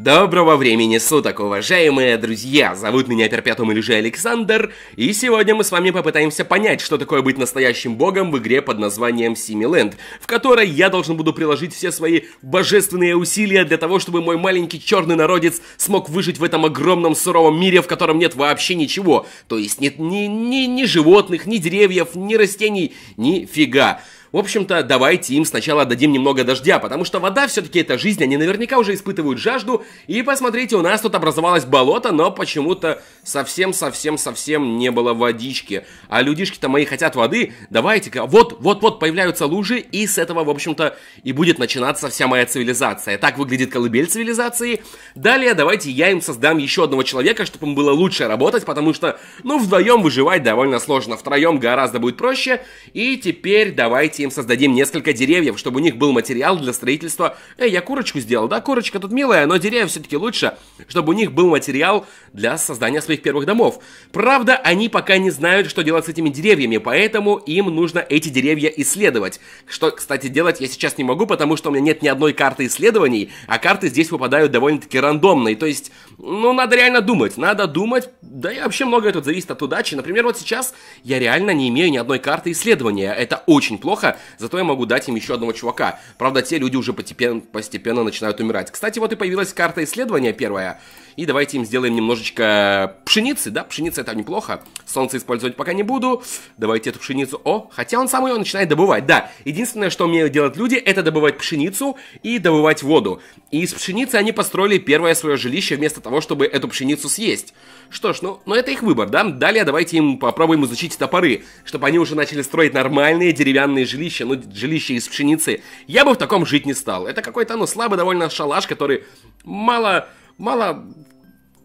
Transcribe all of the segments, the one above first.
Доброго времени суток, уважаемые друзья! Зовут меня Перпетум или же Александр, и сегодня мы с вами попытаемся понять, что такое быть настоящим богом в игре под названием Симиленд, в которой я должен буду приложить все свои божественные усилия для того, чтобы мой маленький черный народец смог выжить в этом огромном суровом мире, в котором нет вообще ничего. То есть нет ни, ни, ни животных, ни деревьев, ни растений, ни фига. В общем-то, давайте им сначала дадим немного дождя, потому что вода все-таки это жизнь, они наверняка уже испытывают жажду. И посмотрите, у нас тут образовалось болото, но почему-то совсем-совсем-совсем не было водички. А людишки-то мои хотят воды, давайте-ка, вот-вот-вот появляются лужи, и с этого, в общем-то, и будет начинаться вся моя цивилизация. Так выглядит колыбель цивилизации. Далее давайте я им создам еще одного человека, чтобы им было лучше работать, потому что, ну, вдвоем выживать довольно сложно, втроем гораздо будет проще. И теперь давайте Давайте им создадим несколько деревьев, чтобы у них был материал для строительства. Эй, я курочку сделал, да, курочка тут милая, но деревья все-таки лучше, чтобы у них был материал для создания своих первых домов. Правда, они пока не знают, что делать с этими деревьями, поэтому им нужно эти деревья исследовать. Что, кстати, делать я сейчас не могу, потому что у меня нет ни одной карты исследований, а карты здесь выпадают довольно-таки рандомные. То есть, ну, надо реально думать, надо думать. Да и вообще многое тут зависит от удачи. Например, вот сейчас я реально не имею ни одной карты исследования. Это очень плохо, зато я могу дать им еще одного чувака. Правда, те люди уже постепенно, постепенно начинают умирать. Кстати, вот и появилась карта исследования первая. И давайте им сделаем немножечко пшеницы, да, пшеница это неплохо. Солнце использовать пока не буду. Давайте эту пшеницу... О, хотя он сам ее начинает добывать, да. Единственное, что умеют делать люди, это добывать пшеницу и добывать воду. И из пшеницы они построили первое свое жилище вместо того, чтобы эту пшеницу съесть. Что ж, ну, ну это их выбор, да? Далее давайте им попробуем изучить топоры, чтобы они уже начали строить нормальные деревянные жилища, ну, жилища из пшеницы. Я бы в таком жить не стал. Это какой-то, ну, слабый довольно шалаш, который мало, мало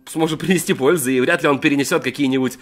сможет принести пользы, и вряд ли он перенесет какие-нибудь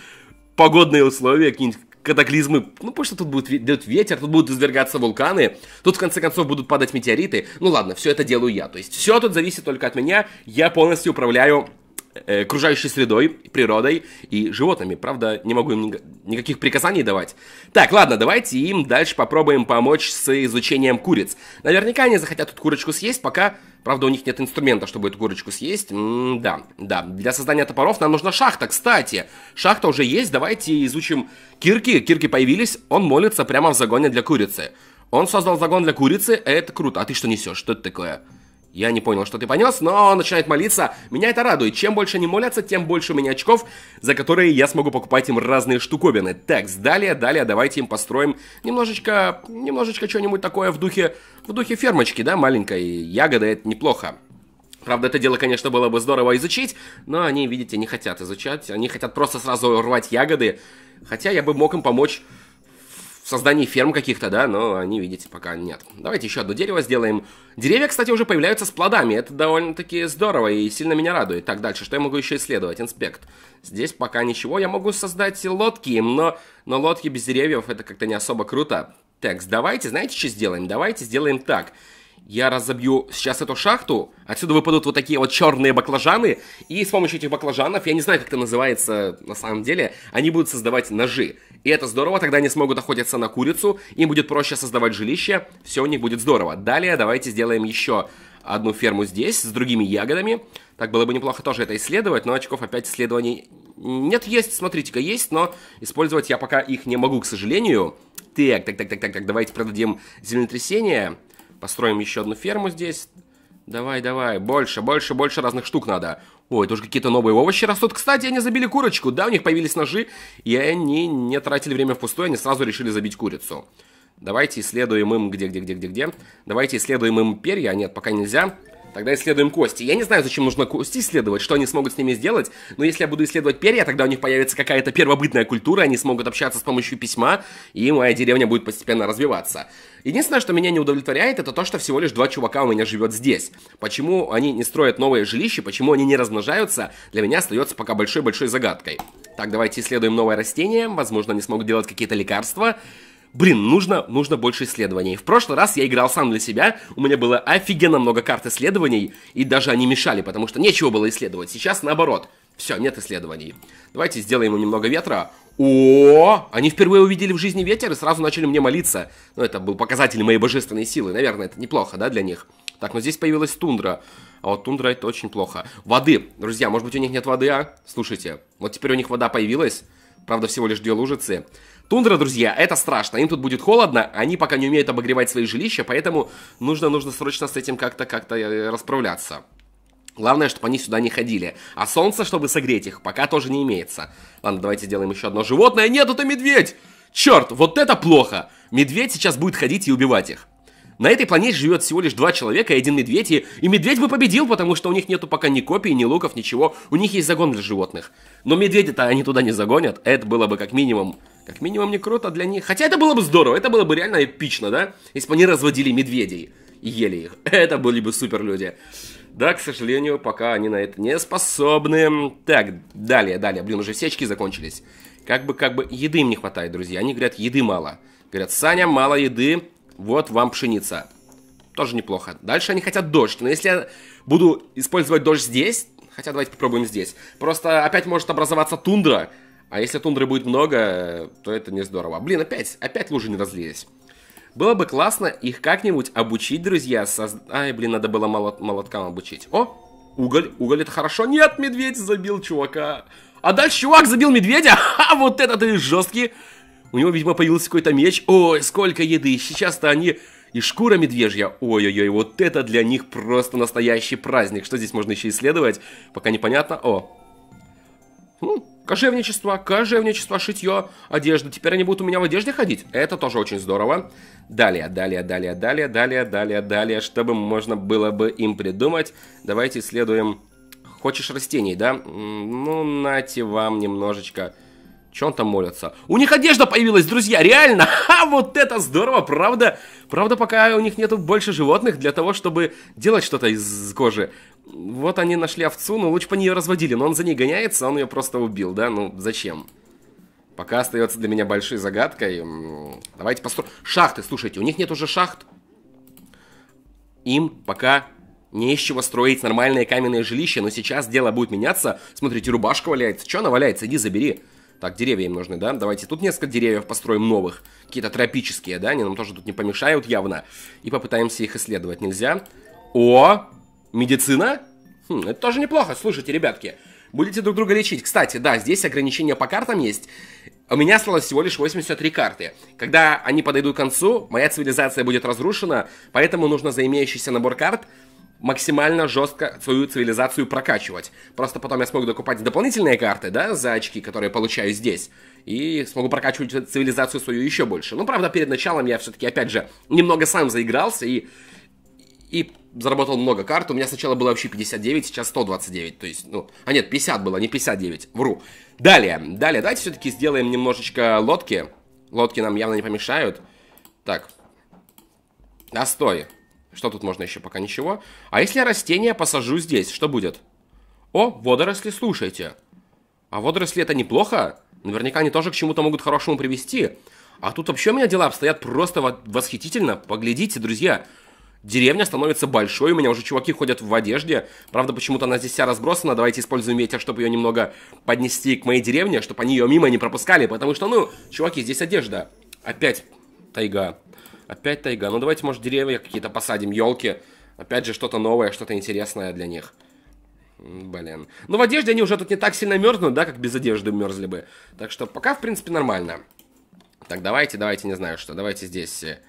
погодные условия, какие-нибудь катаклизмы. Ну, пусть что тут будет идет ветер, тут будут извергаться вулканы, тут в конце концов будут падать метеориты. Ну ладно, все это делаю я. То есть все тут зависит только от меня. Я полностью управляю Э, окружающей средой, природой и животными. Правда, не могу им никаких приказаний давать. Так, ладно, давайте им дальше попробуем помочь с изучением куриц. Наверняка они захотят эту курочку съесть, пока, правда, у них нет инструмента, чтобы эту курочку съесть. М да, да. Для создания топоров нам нужна шахта, кстати. Шахта уже есть, давайте изучим кирки. Кирки появились, он молится прямо в загоне для курицы. Он создал загон для курицы, это круто. А ты что несешь? Что это такое? Я не понял, что ты понес, но начинает молиться. Меня это радует. Чем больше они молятся, тем больше у меня очков, за которые я смогу покупать им разные штуковины. Так, далее, далее давайте им построим немножечко, немножечко что-нибудь такое в духе, в духе фермочки, да, маленькой. Ягода это неплохо. Правда, это дело, конечно, было бы здорово изучить, но они, видите, не хотят изучать. Они хотят просто сразу рвать ягоды. Хотя я бы мог им помочь создании ферм каких-то, да, но они, видите, пока нет. Давайте еще одно дерево сделаем. Деревья, кстати, уже появляются с плодами, это довольно-таки здорово и сильно меня радует. Так, дальше, что я могу еще исследовать? Инспект. Здесь пока ничего, я могу создать лодки, но, но лодки без деревьев это как-то не особо круто. Так, давайте, знаете, что сделаем? Давайте сделаем так я разобью сейчас эту шахту, отсюда выпадут вот такие вот черные баклажаны, и с помощью этих баклажанов, я не знаю, как это называется на самом деле, они будут создавать ножи. И это здорово, тогда они смогут охотиться на курицу, им будет проще создавать жилище, все у них будет здорово. Далее давайте сделаем еще одну ферму здесь с другими ягодами. Так было бы неплохо тоже это исследовать, но очков опять исследований нет, есть, смотрите-ка, есть, но использовать я пока их не могу, к сожалению. Так, так, так, так, так, так, давайте продадим землетрясение. Построим еще одну ферму здесь. Давай, давай, больше, больше, больше разных штук надо. Ой, тоже какие-то новые овощи растут. Кстати, они забили курочку, да, у них появились ножи, и они не тратили время впустую, они сразу решили забить курицу. Давайте исследуем им где, где, где, где, где. Давайте исследуем им перья. Нет, пока нельзя. Тогда исследуем кости. Я не знаю, зачем нужно кости исследовать, что они смогут с ними сделать, но если я буду исследовать перья, тогда у них появится какая-то первобытная культура, они смогут общаться с помощью письма, и моя деревня будет постепенно развиваться. Единственное, что меня не удовлетворяет, это то, что всего лишь два чувака у меня живет здесь. Почему они не строят новые жилища, почему они не размножаются, для меня остается пока большой-большой загадкой. Так, давайте исследуем новое растение, возможно, они смогут делать какие-то лекарства блин, нужно, нужно больше исследований. В прошлый раз я играл сам для себя, у меня было офигенно много карт исследований, и даже они мешали, потому что нечего было исследовать. Сейчас наоборот. Все, нет исследований. Давайте сделаем ему немного ветра. О, они впервые увидели в жизни ветер и сразу начали мне молиться. Ну, это был показатель моей божественной силы. Наверное, это неплохо, да, для них? Так, но ну здесь появилась тундра. А вот тундра это очень плохо. Воды. Друзья, может быть у них нет воды, а? Слушайте, вот теперь у них вода появилась. Правда, всего лишь две лужицы. Тундра, друзья, это страшно. Им тут будет холодно, они пока не умеют обогревать свои жилища, поэтому нужно, нужно срочно с этим как-то как, -то, э, расправляться. Главное, чтобы они сюда не ходили. А солнце, чтобы согреть их, пока тоже не имеется. Ладно, давайте сделаем еще одно животное. Нет, это медведь! Черт, вот это плохо! Медведь сейчас будет ходить и убивать их. На этой планете живет всего лишь два человека и один медведь, и, и медведь бы победил, потому что у них нету пока ни копий, ни луков, ничего. У них есть загон для животных. Но медведя-то они туда не загонят. Это было бы как минимум, как минимум не круто для них. Хотя это было бы здорово, это было бы реально эпично, да? Если бы они разводили медведей и ели их. Это были бы супер люди. Да, к сожалению, пока они на это не способны. Так, далее, далее. Блин, уже все очки закончились. Как бы, как бы, еды им не хватает, друзья. Они говорят, еды мало. Говорят, Саня, мало еды. Вот вам пшеница. Тоже неплохо. Дальше они хотят дождь. Но если я буду использовать дождь здесь... Хотя давайте попробуем здесь. Просто опять может образоваться тундра. А если тундры будет много, то это не здорово. Блин, опять, опять лужи не разлились. Было бы классно их как-нибудь обучить, друзья. Соз... Ай, блин, надо было молот... молоткам обучить. О, уголь. Уголь это хорошо. Нет, медведь забил чувака. А дальше чувак забил медведя. Ха, вот этот ты жесткий. У него, видимо, появился какой-то меч. Ой, сколько еды. Сейчас-то они... И шкура медвежья, ой-ой-ой, вот это для них просто настоящий праздник. Что здесь можно еще исследовать, пока непонятно. О, ну, кожевничество, кожевничество, шитье, одежда. Теперь они будут у меня в одежде ходить. Это тоже очень здорово. Далее, далее, далее, далее, далее, далее, далее. Чтобы можно было бы им придумать, давайте исследуем... Хочешь растений, да? Ну, нате вам немножечко Че он там молится? У них одежда появилась, друзья, реально! Ха, вот это здорово, правда? Правда, пока у них нету больше животных для того, чтобы делать что-то из кожи. Вот они нашли овцу, но лучше по нее разводили, но он за ней гоняется, он ее просто убил, да? Ну, зачем? Пока остается для меня большой загадкой. Давайте построим... Шахты, слушайте, у них нет уже шахт. Им пока не из чего строить нормальные каменные жилища, но сейчас дело будет меняться. Смотрите, рубашка валяется. Че она валяется? Иди забери. Так, деревья им нужны, да? Давайте тут несколько деревьев построим новых. Какие-то тропические, да? Они нам тоже тут не помешают явно. И попытаемся их исследовать. Нельзя. О! Медицина? Хм, это тоже неплохо. Слушайте, ребятки. Будете друг друга лечить. Кстати, да, здесь ограничения по картам есть. У меня осталось всего лишь 83 карты. Когда они подойдут к концу, моя цивилизация будет разрушена, поэтому нужно за имеющийся набор карт максимально жестко свою цивилизацию прокачивать. Просто потом я смогу докупать дополнительные карты, да, за очки, которые получаю здесь, и смогу прокачивать цивилизацию свою еще больше. Ну, правда, перед началом я все-таки, опять же, немного сам заигрался и, и заработал много карт. У меня сначала было вообще 59, сейчас 129. То есть, ну, а нет, 50 было, не 59, вру. Далее, далее, давайте все-таки сделаем немножечко лодки. Лодки нам явно не помешают. Так. А стой. Что тут можно еще? Пока ничего. А если я растение посажу здесь, что будет? О, водоросли, слушайте. А водоросли это неплохо. Наверняка они тоже к чему-то могут хорошему привести. А тут вообще у меня дела обстоят просто восхитительно. Поглядите, друзья. Деревня становится большой, у меня уже чуваки ходят в одежде. Правда, почему-то она здесь вся разбросана. Давайте используем ветер, чтобы ее немного поднести к моей деревне, чтобы они ее мимо не пропускали. Потому что, ну, чуваки, здесь одежда. Опять тайга. Опять тайга. Ну давайте, может, деревья какие-то посадим, елки. Опять же, что-то новое, что-то интересное для них. Блин. Ну, в одежде они уже тут не так сильно мерзнут, да, как без одежды мерзли бы. Так что пока, в принципе, нормально. Так, давайте, давайте, не знаю что. Давайте здесь э,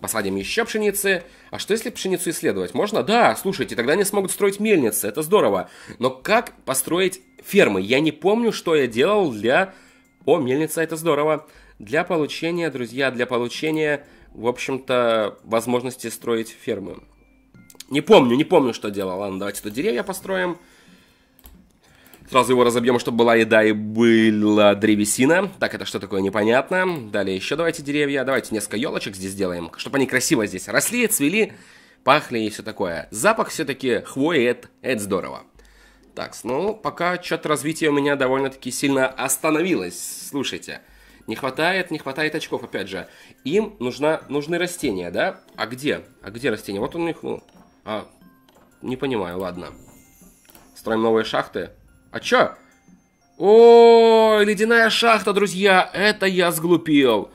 посадим еще пшеницы. А что если пшеницу исследовать? Можно? Да, слушайте, тогда они смогут строить мельницы, это здорово. Но как построить фермы? Я не помню, что я делал для... О, мельница, это здорово для получения, друзья, для получения, в общем-то, возможности строить фермы. Не помню, не помню, что делал. Ладно, давайте тут деревья построим. Сразу его разобьем, чтобы была еда и была древесина. Так, это что такое, непонятно. Далее еще давайте деревья. Давайте несколько елочек здесь сделаем, чтобы они красиво здесь росли, цвели, пахли и все такое. Запах все-таки хвои, это, это здорово. Так, ну, пока что-то развитие у меня довольно-таки сильно остановилось. Слушайте, не хватает, не хватает очков, опять же. Им нужна, нужны растения, да? А где? А где растения? Вот он у них, ну... А, не понимаю, ладно. Строим новые шахты. А чё? О, ледяная шахта, друзья! Это я сглупил!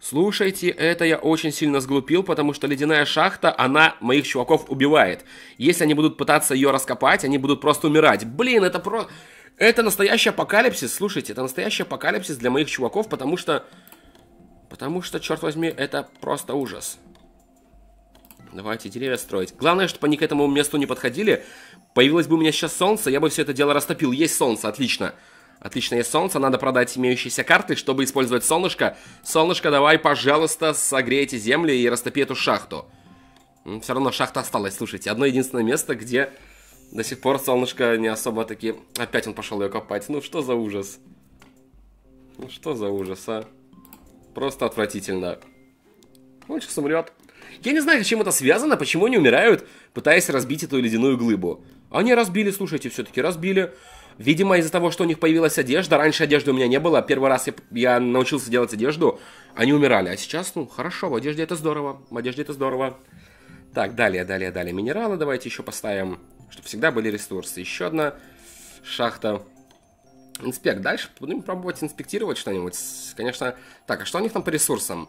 Слушайте, это я очень сильно сглупил, потому что ледяная шахта, она моих чуваков убивает. Если они будут пытаться ее раскопать, они будут просто умирать. Блин, это просто... Это настоящий апокалипсис, слушайте, это настоящий апокалипсис для моих чуваков, потому что... Потому что, черт возьми, это просто ужас. Давайте деревья строить. Главное, чтобы они к этому месту не подходили. Появилось бы у меня сейчас солнце, я бы все это дело растопил. Есть солнце, отлично. Отличное солнце, надо продать имеющиеся карты, чтобы использовать солнышко. Солнышко, давай, пожалуйста, согрей эти земли и растопи эту шахту. Все равно шахта осталась, слушайте. Одно единственное место, где до сих пор солнышко не особо таки... Опять он пошел ее копать. Ну что за ужас? Ну что за ужас, а? Просто отвратительно. Он сейчас умрет. Я не знаю, с чем это связано, почему они умирают, пытаясь разбить эту ледяную глыбу. Они разбили, слушайте, все-таки разбили. Видимо, из-за того, что у них появилась одежда. Раньше одежды у меня не было. Первый раз я, я научился делать одежду. Они умирали. А сейчас, ну, хорошо, в одежде это здорово. В одежде это здорово. Так, далее, далее, далее. Минералы давайте еще поставим чтобы всегда были ресурсы. Еще одна шахта. Инспект. Дальше будем пробовать инспектировать что-нибудь. Конечно. Так, а что у них там по ресурсам?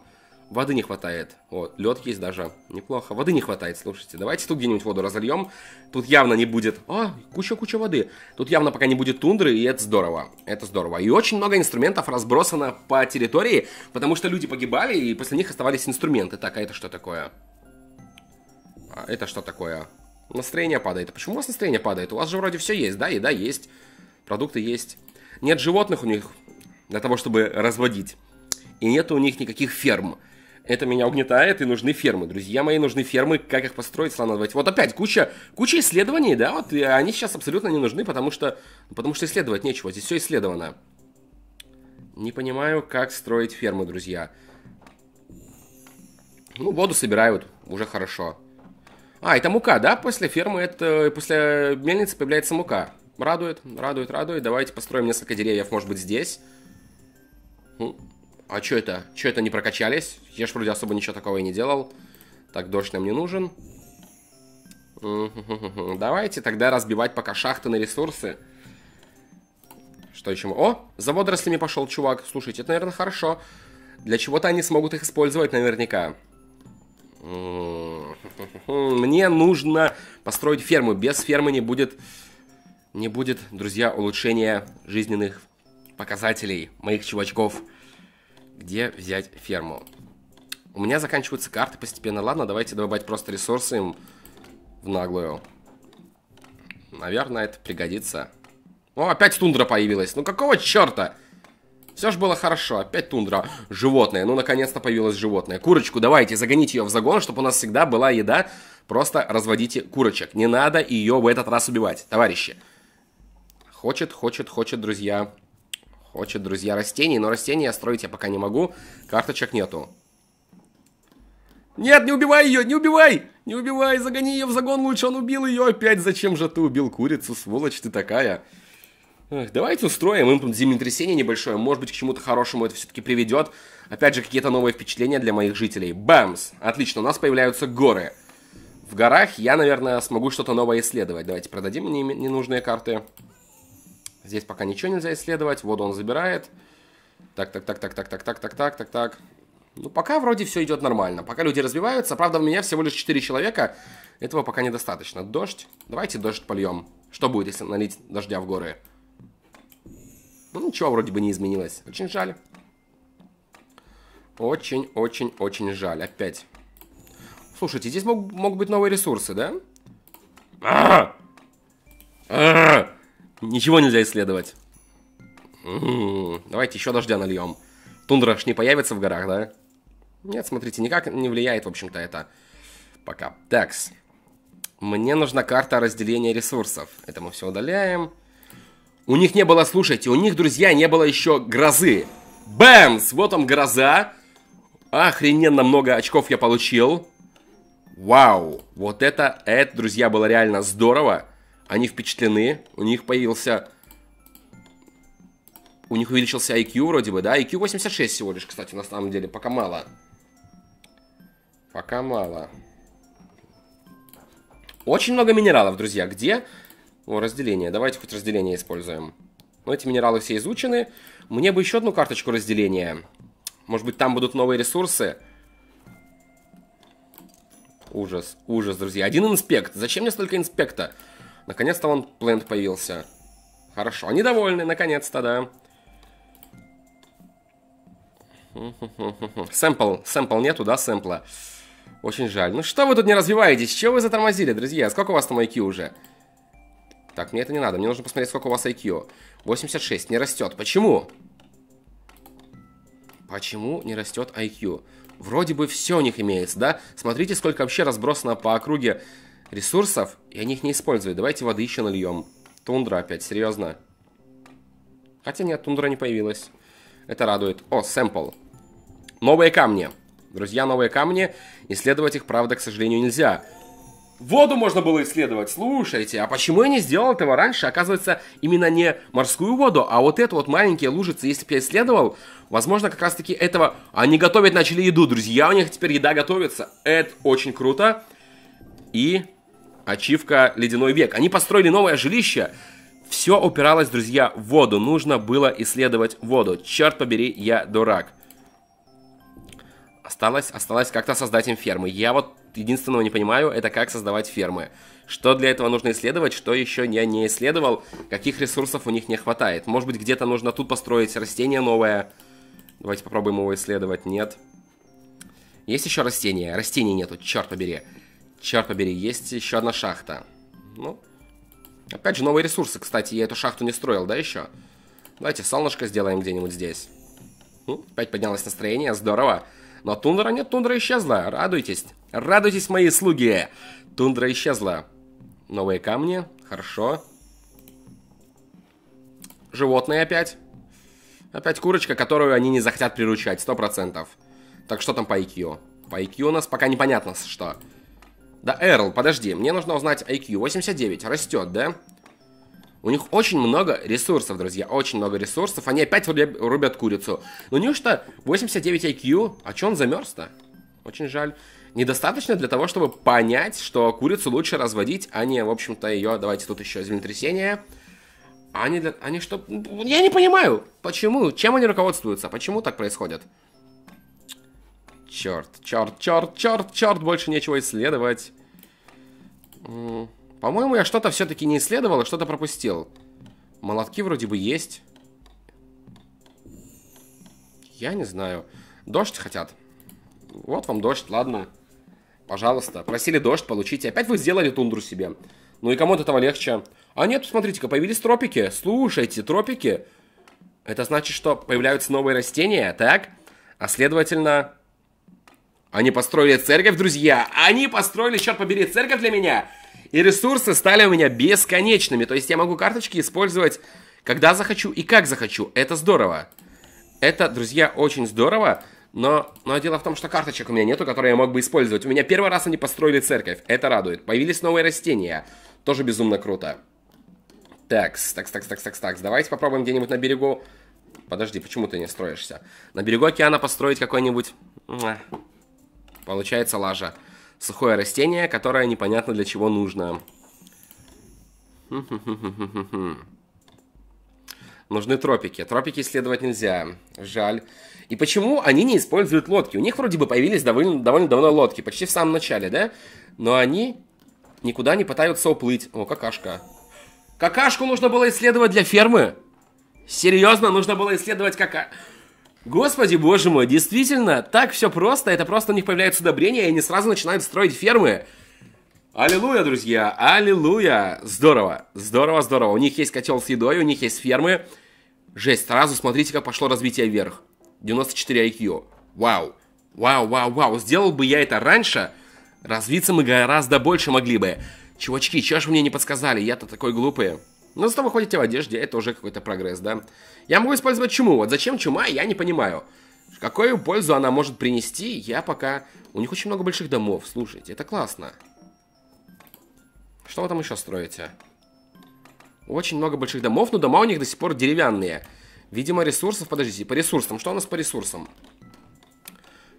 Воды не хватает. Вот, лед есть даже. Неплохо. Воды не хватает, слушайте. Давайте тут где-нибудь воду разольем. Тут явно не будет... А, куча-куча воды. Тут явно пока не будет тундры, и это здорово. Это здорово. И очень много инструментов разбросано по территории, потому что люди погибали, и после них оставались инструменты. Так, а это что такое? А это что такое? Настроение падает. А почему у вас настроение падает? У вас же вроде все есть, да? Еда есть, продукты есть. Нет животных у них для того, чтобы разводить. И нет у них никаких ферм. Это меня угнетает, и нужны фермы. Друзья мои, нужны фермы, как их построить, слава давайте. Вот опять куча, куча исследований, да, вот и они сейчас абсолютно не нужны, потому что, потому что исследовать нечего, здесь все исследовано. Не понимаю, как строить фермы, друзья. Ну, воду собирают, уже хорошо. А, это мука, да? После фермы, это, э, после мельницы появляется мука. Радует, радует, радует. Давайте построим несколько деревьев, может быть, здесь. Хм. А что это? Что это, не прокачались? Я ж вроде особо ничего такого и не делал. Так, дождь нам не нужен. Давайте тогда разбивать пока шахты на ресурсы. Что еще? О, за водорослями пошел чувак. Слушайте, это, наверное, хорошо. Для чего-то они смогут их использовать наверняка. М м-м-м. -м мне нужно построить ферму. Без фермы не будет, не будет, друзья, улучшения жизненных показателей моих чувачков. Где взять ферму? У меня заканчиваются карты постепенно. Ладно, давайте добавить просто ресурсы им в наглую. Наверное, это пригодится. О, опять тундра появилась. Ну какого черта? Все же было хорошо. Опять тундра. Животное. Ну, наконец-то появилось животное. Курочку давайте, загоните ее в загон, чтобы у нас всегда была еда. Просто разводите курочек. Не надо ее в этот раз убивать, товарищи. Хочет, хочет, хочет, друзья. Хочет, друзья, растений. Но растения строить я пока не могу. Карточек нету. Нет, не убивай ее, не убивай! Не убивай, загони ее в загон лучше, он убил ее опять. Зачем же ты убил курицу, сволочь ты такая? Эх, давайте устроим им землетрясение небольшое. Может быть, к чему-то хорошему это все-таки приведет. Опять же, какие-то новые впечатления для моих жителей. Бамс! Отлично, у нас появляются горы. В горах я, наверное, смогу что-то новое исследовать. Давайте продадим мне ненужные карты. Здесь пока ничего нельзя исследовать. Воду он забирает. Так, так, так, так, так, так, так, так, так, так, так. Ну, пока вроде все идет нормально. Пока люди развиваются. Правда, у меня всего лишь 4 человека. Этого пока недостаточно. Дождь. Давайте дождь польем. Что будет, если налить дождя в горы? Ну, ничего вроде бы не изменилось. Очень жаль. Очень-очень-очень жаль. Опять. Слушайте, здесь мог, мог быть новые ресурсы, да? А -а -а! Ничего нельзя исследовать. М -м -м. Давайте еще дождя нальем. Тундра ж не появится в горах, да? Нет, смотрите, никак не влияет, в общем-то, это. Пока. Такс. Мне нужна карта разделения ресурсов. Это мы все удаляем. У них не было, слушайте, у них, друзья, не было еще грозы. Бэмс! Вот он гроза. Охрененно много очков я получил. Вау! Вот это, это, друзья, было реально здорово. Они впечатлены. У них появился... У них увеличился IQ вроде бы, да? IQ 86 всего лишь, кстати, на самом деле. Пока мало. Пока мало. Очень много минералов, друзья. Где о, разделение. Давайте хоть разделение используем. Ну эти минералы все изучены. Мне бы еще одну карточку разделения. Может быть, там будут новые ресурсы? Ужас, ужас, друзья. Один инспект. Зачем мне столько инспекта? Наконец-то он плент появился. Хорошо, они довольны, наконец-то, да. Сэмпл, сэмпл нету, да, сэмпла? Очень жаль. Ну что вы тут не развиваетесь? Чего вы затормозили, друзья? Сколько у вас там IQ уже? Так, мне это не надо. Мне нужно посмотреть, сколько у вас IQ. 86. Не растет. Почему? Почему не растет IQ? Вроде бы все у них имеется, да? Смотрите, сколько вообще разбросано по округе ресурсов, и они их не используют. Давайте воды еще нальем. Тундра опять, серьезно. Хотя нет, тундра не появилась. Это радует. О, сэмпл. Новые камни. Друзья, новые камни. Исследовать их, правда, к сожалению, нельзя. Воду можно было исследовать. Слушайте, а почему я не сделал этого раньше? Оказывается, именно не морскую воду, а вот эту вот маленькие лужицы, если бы я исследовал, возможно, как раз-таки этого... Они готовить начали еду, друзья, у них теперь еда готовится. Это очень круто. И ачивка «Ледяной век». Они построили новое жилище. Все упиралось, друзья, в воду. Нужно было исследовать воду. Черт побери, я дурак. Осталось, осталось как-то создать им фермы. Я вот единственного не понимаю, это как создавать фермы. Что для этого нужно исследовать, что еще я не исследовал, каких ресурсов у них не хватает. Может быть, где-то нужно тут построить растение новое. Давайте попробуем его исследовать. Нет. Есть еще растения? Растений нету, черт побери. Черт побери, есть еще одна шахта. Ну, опять же, новые ресурсы, кстати. Я эту шахту не строил, да, еще? Давайте солнышко сделаем где-нибудь здесь. Опять поднялось настроение, здорово. Но тундра нет, тундра исчезла, радуйтесь. Радуйтесь, мои слуги! Тундра исчезла. Новые камни. Хорошо. Животные опять. Опять курочка, которую они не захотят приручать. Сто процентов. Так что там по IQ? По IQ у нас пока непонятно что. Да, Эрл, подожди. Мне нужно узнать IQ. 89. Растет, да? У них очень много ресурсов, друзья. Очень много ресурсов. Они опять рубят курицу. Но ну, неужто 89 IQ? А че он замерз-то? Очень жаль недостаточно для того, чтобы понять, что курицу лучше разводить, а не, в общем-то, ее... Давайте тут еще землетрясение. А они, для... они что... Я не понимаю, почему, чем они руководствуются, почему так происходит. Черт, черт, черт, черт, черт, больше нечего исследовать. По-моему, я что-то все-таки не исследовал, а что-то пропустил. Молотки вроде бы есть. Я не знаю. Дождь хотят. Вот вам дождь, ладно. Пожалуйста. Просили дождь, получите. Опять вы сделали тундру себе. Ну и кому от этого легче? А нет, смотрите-ка, появились тропики. Слушайте, тропики. Это значит, что появляются новые растения, так? А следовательно... Они построили церковь, друзья. Они построили, черт побери, церковь для меня. И ресурсы стали у меня бесконечными. То есть я могу карточки использовать, когда захочу и как захочу. Это здорово. Это, друзья, очень здорово. Но, но дело в том, что карточек у меня нету, которые я мог бы использовать. У меня первый раз они построили церковь. Это радует. Появились новые растения. Тоже безумно круто. Такс, такс, такс, такс, такс, такс. Давайте попробуем где-нибудь на берегу... Подожди, почему ты не строишься? На берегу океана построить какой-нибудь... Получается лажа. Сухое растение, которое непонятно для чего нужно. Нужны тропики. Тропики исследовать нельзя. Жаль. И почему они не используют лодки? У них вроде бы появились довольно, довольно давно лодки, почти в самом начале, да? Но они никуда не пытаются уплыть. О, какашка. Какашку нужно было исследовать для фермы? Серьезно, нужно было исследовать кака... Господи, боже мой, действительно, так все просто, это просто у них появляется удобрение, и они сразу начинают строить фермы. Аллилуйя, друзья, аллилуйя. Здорово, здорово, здорово. У них есть котел с едой, у них есть фермы. Жесть, сразу смотрите, как пошло развитие вверх. 94 IQ. Вау. Вау, вау, вау. Сделал бы я это раньше, развиться мы гораздо больше могли бы. Чувачки, чего ж вы мне не подсказали? Я-то такой глупый. Но зато вы ходите в одежде, это уже какой-то прогресс, да? Я могу использовать чуму. Вот зачем чума, я не понимаю. Какую пользу она может принести, я пока... У них очень много больших домов, слушайте, это классно. Что вы там еще строите? Очень много больших домов, но дома у них до сих пор деревянные. Видимо, ресурсов... Подождите, по ресурсам. Что у нас по ресурсам?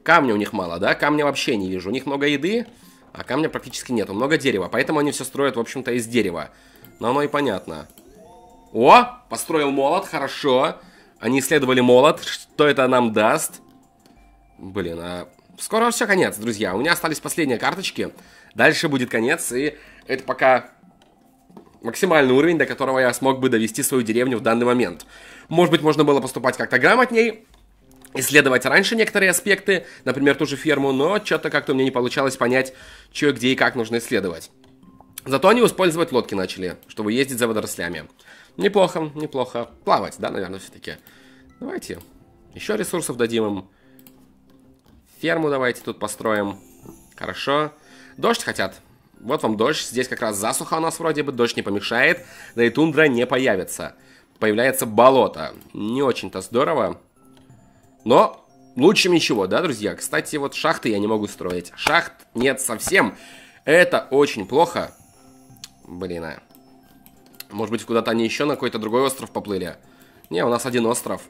Камня у них мало, да? Камня вообще не вижу. У них много еды, а камня практически нету. Много дерева. Поэтому они все строят, в общем-то, из дерева. Но оно и понятно. О! Построил молот, хорошо. Они исследовали молот. Что это нам даст? Блин, а... Скоро все конец, друзья. У меня остались последние карточки. Дальше будет конец, и это пока максимальный уровень, до которого я смог бы довести свою деревню в данный момент. Может быть, можно было поступать как-то грамотней, исследовать раньше некоторые аспекты, например, ту же ферму, но что-то как-то мне не получалось понять, что, где и как нужно исследовать. Зато они использовать лодки начали, чтобы ездить за водорослями. Неплохо, неплохо. Плавать, да, наверное, все-таки. Давайте еще ресурсов дадим им. Ферму давайте тут построим. Хорошо. Дождь хотят. Вот вам дождь, здесь как раз засуха у нас вроде бы, дождь не помешает, да и тундра не появится. Появляется болото. Не очень-то здорово, но лучше ничего, да, друзья? Кстати, вот шахты я не могу строить. Шахт нет совсем. Это очень плохо. Блин, а. Может быть, куда-то они еще на какой-то другой остров поплыли? Не, у нас один остров.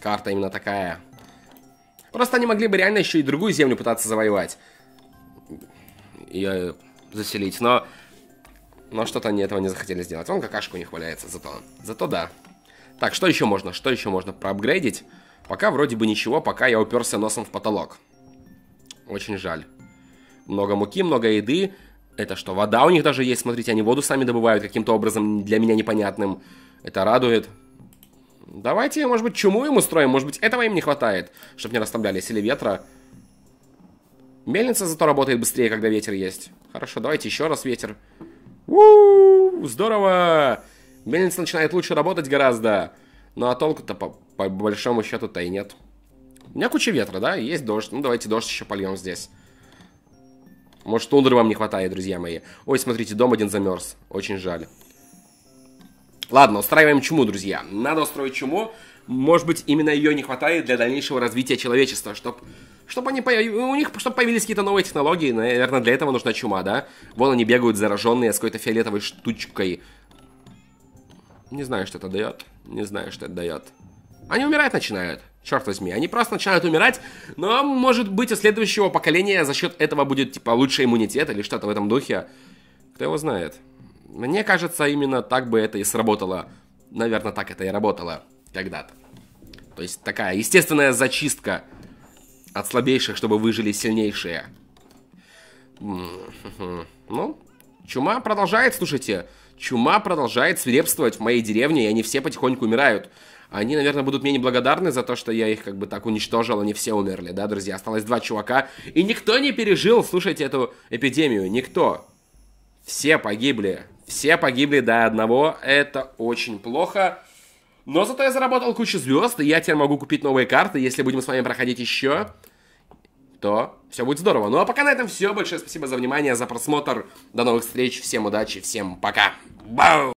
Карта именно такая. Просто они могли бы реально еще и другую землю пытаться завоевать ее заселить, но... Но что-то они этого не захотели сделать. Вон какашку не хваляется, зато... Зато да. Так, что еще можно? Что еще можно проапгрейдить? Пока вроде бы ничего, пока я уперся носом в потолок. Очень жаль. Много муки, много еды. Это что, вода у них даже есть? Смотрите, они воду сами добывают каким-то образом для меня непонятным. Это радует. Давайте, может быть, чуму им устроим. Может быть, этого им не хватает, чтобы не расслаблялись. Или ветра. Мельница зато работает быстрее, когда ветер есть. Хорошо, давайте еще раз ветер. У-у-у, здорово! Мельница начинает лучше работать гораздо. Ну а толку-то по, по большому счету-то и нет. У меня куча ветра, да? Есть дождь. Ну давайте дождь еще польем здесь. Может, тундры вам не хватает, друзья мои. Ой, смотрите, дом один замерз. Очень жаль. Ладно, устраиваем чуму, друзья. Надо устроить чуму. Может быть, именно ее не хватает для дальнейшего развития человечества, чтобы чтобы они у них чтобы появились какие-то новые технологии, наверное, для этого нужна чума, да? Вон они бегают зараженные с какой-то фиолетовой штучкой. Не знаю, что это дает. Не знаю, что это дает. Они умирать начинают. Черт возьми, они просто начинают умирать, но, может быть, у следующего поколения за счет этого будет, типа, лучший иммунитет или что-то в этом духе. Кто его знает. Мне кажется, именно так бы это и сработало. Наверное, так это и работало когда-то. То есть такая естественная зачистка от слабейших, чтобы выжили сильнейшие. Хм. Ну, чума продолжает, слушайте. Чума продолжает свирепствовать в моей деревне, и они все потихоньку умирают. Они, наверное, будут мне неблагодарны за то, что я их как бы так уничтожил, они все умерли, да, друзья? Осталось два чувака, и никто не пережил, слушайте, эту эпидемию, никто. Все погибли, все погибли до одного, это очень плохо. Но зато я заработал кучу звезд, и я теперь могу купить новые карты. Если будем с вами проходить еще, то все будет здорово. Ну а пока на этом все. Большое спасибо за внимание, за просмотр. До новых встреч. Всем удачи, всем пока. Бау!